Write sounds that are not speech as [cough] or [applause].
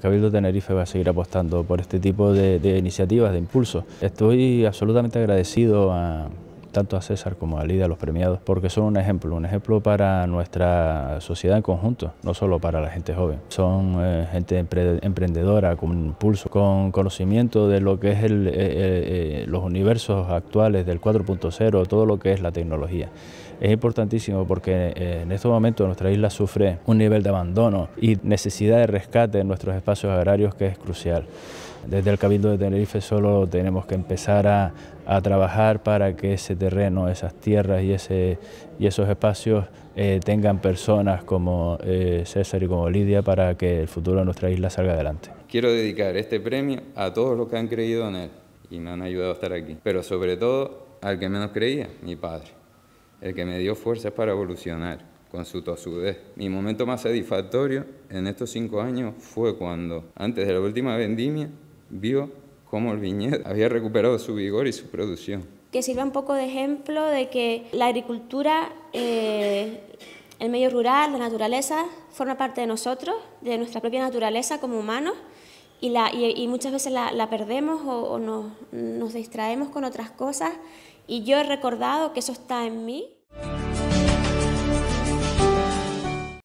Cabildo Tenerife va a seguir apostando por este tipo de, de iniciativas, de impulso. Estoy absolutamente agradecido a, tanto a César como a Lidia, los premiados, porque son un ejemplo, un ejemplo para nuestra sociedad en conjunto, no solo para la gente joven. Son eh, gente emprendedora, con impulso, con conocimiento de lo que es el, eh, eh, los universos actuales del 4.0, todo lo que es la tecnología. Es importantísimo porque en estos momentos nuestra isla sufre un nivel de abandono y necesidad de rescate en nuestros espacios agrarios que es crucial. Desde el Cabildo de Tenerife solo tenemos que empezar a, a trabajar para que ese terreno, esas tierras y, ese, y esos espacios eh, tengan personas como eh, César y como Lidia para que el futuro de nuestra isla salga adelante. Quiero dedicar este premio a todos los que han creído en él y me han ayudado a estar aquí, pero sobre todo al que menos creía, mi padre, el que me dio fuerzas para evolucionar con su tosudez. Mi momento más satisfactorio en estos cinco años fue cuando, antes de la última vendimia, vio cómo el viñedo [laughs] había recuperado su vigor y su producción. Que sirva un poco de ejemplo de que la agricultura, eh, el medio rural, la naturaleza, forma parte de nosotros, de nuestra propia naturaleza como humanos, y, muchas veces la, perdemos o, nos distraemos con otras cosas, y yo he recordado que eso está en mí.